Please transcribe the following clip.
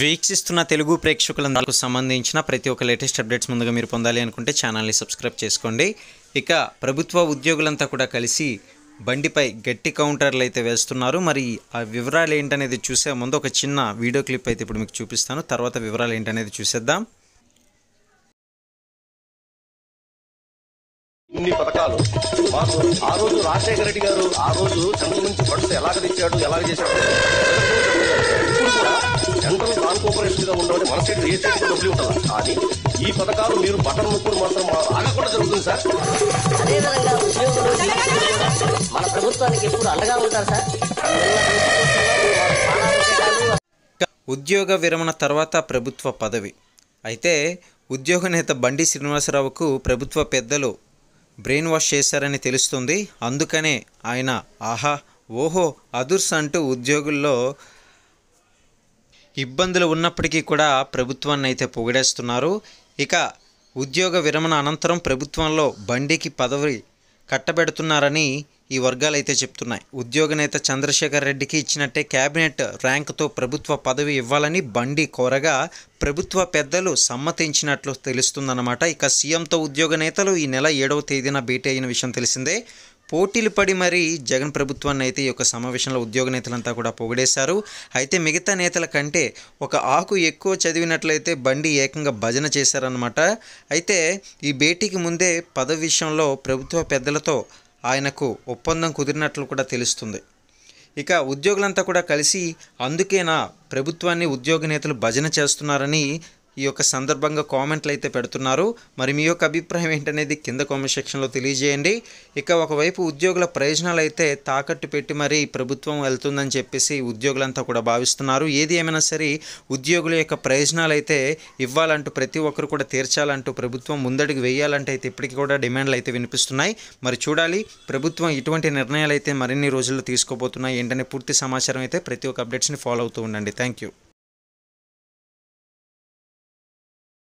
వీక్షిస్తున్న తెలుగు ప్రేక్షకులందరికీ సంబంధించిన ప్రతి ఒక్క లేటెస్ట్ అప్డేట్స్ ముందుగా మీరు పొందాలి అనుకుంటే ఛానల్ని సబ్స్క్రైబ్ చేసుకోండి ఇక ప్రభుత్వ ఉద్యోగులంతా కూడా కలిసి బండిపై గట్టి కౌంటర్లు అయితే వేస్తున్నారు మరి ఆ వివరాలు ఏంటనేది చూసే ముందు ఒక చిన్న వీడియో క్లిప్ అయితే ఇప్పుడు మీకు చూపిస్తాను తర్వాత వివరాలు ఏంటనేది చూసేద్దాం ఇన్ని పథకాలు మాకు ఆ రోజు రాజశేఖర రెడ్డి గారు ఆ రోజు చంద్ర నుంచి ఎలా ఎలాగ తెచ్చాడు ఎలాగ చేశాడు ఇప్పుడు కూడా కోఆపరేటివ్ గా ఉండవని మన స్టేట్ ఏ స్టేట్ డబ్బులు ఉంటుందా కానీ ఈ పథకాలు మీరు బటన్ ముక్కులు మాత్రం ఆగకుండా జరుగుతుంది సార్ మన ప్రభుత్వానికి ఎప్పుడు అండగా ఉంటారు సార్ ఉద్యోగ విరమణ తర్వాత ప్రభుత్వ పదవి అయితే ఉద్యోగ నేత బండి శ్రీనివాసరావుకు ప్రభుత్వ పెద్దలు బ్రెయిన్ వాష్ చేశారని తెలుస్తుంది అందుకనే ఆయన ఆహా ఓహో అదుర్స్ అంటూ ఉద్యోగుల్లో ఇబ్బందులు ఉన్నప్పటికీ కూడా ప్రభుత్వాన్ని అయితే పొగిడేస్తున్నారు ఇక ఉద్యోగ విరమణ అనంతరం ప్రభుత్వంలో బండికి పదవి కట్టబెడుతున్నారని ఈ వర్గాలు అయితే చెప్తున్నాయి ఉద్యోగ నేత చంద్రశేఖర్ రెడ్డికి ఇచ్చినట్టే క్యాబినెట్ ర్యాంకుతో ప్రభుత్వ పదవి ఇవ్వాలని బండి కోరగా ప్రభుత్వ పెద్దలు సమ్మతించినట్లు తెలుస్తుందన్నమాట ఇక సీఎంతో ఉద్యోగ నేతలు ఈ నెల ఏడవ తేదీన భేటీ అయిన విషయం తెలిసిందే పోటీలు పడి మరీ జగన్ ప్రభుత్వాన్ని అయితే ఈ యొక్క సమావేశంలో ఉద్యోగ నేతలంతా కూడా పొగిడేశారు అయితే మిగతా నేతల కంటే ఒక ఆకు ఎక్కువ చదివినట్లయితే బండి ఏకంగా భజన చేశారనమాట అయితే ఈ భేటీకి ముందే పదవి విషయంలో ప్రభుత్వ పెద్దలతో ఆయనకు ఒప్పందం కుదిరినట్లు కూడా తెలుస్తుంది ఇక ఉద్యోగులంతా కూడా కలిసి అందుకేనా ప్రభుత్వాన్ని ఉద్యోగ నేతలు భజన చేస్తున్నారని ఈ యొక్క సందర్భంగా కామెంట్లు అయితే పెడుతున్నారు మరి మీ యొక్క అభిప్రాయం ఏంటనేది కింద కామెంట్ సెక్షన్లో తెలియజేయండి ఇక ఒకవైపు ఉద్యోగుల ప్రయోజనాలు అయితే తాకట్టు పెట్టి మరి ప్రభుత్వం వెళ్తుందని చెప్పేసి ఉద్యోగులంతా కూడా భావిస్తున్నారు ఏది ఏమైనా సరే ఉద్యోగుల యొక్క ప్రయోజనాలు అయితే ఇవ్వాలంటూ ప్రతి ఒక్కరు కూడా తీర్చాలంటూ ప్రభుత్వం ముందడుగు వేయాలంటే అయితే ఇప్పటికీ కూడా డిమాండ్లు అయితే వినిపిస్తున్నాయి మరి చూడాలి ప్రభుత్వం ఇటువంటి నిర్ణయాలు అయితే మరిన్ని రోజుల్లో తీసుకోబోతున్నాయి ఏంటనే పూర్తి సమాచారం అయితే ప్రతి ఒక్క అప్డేట్స్ని ఫాలో అవుతూ ఉండండి థ్యాంక్ యూ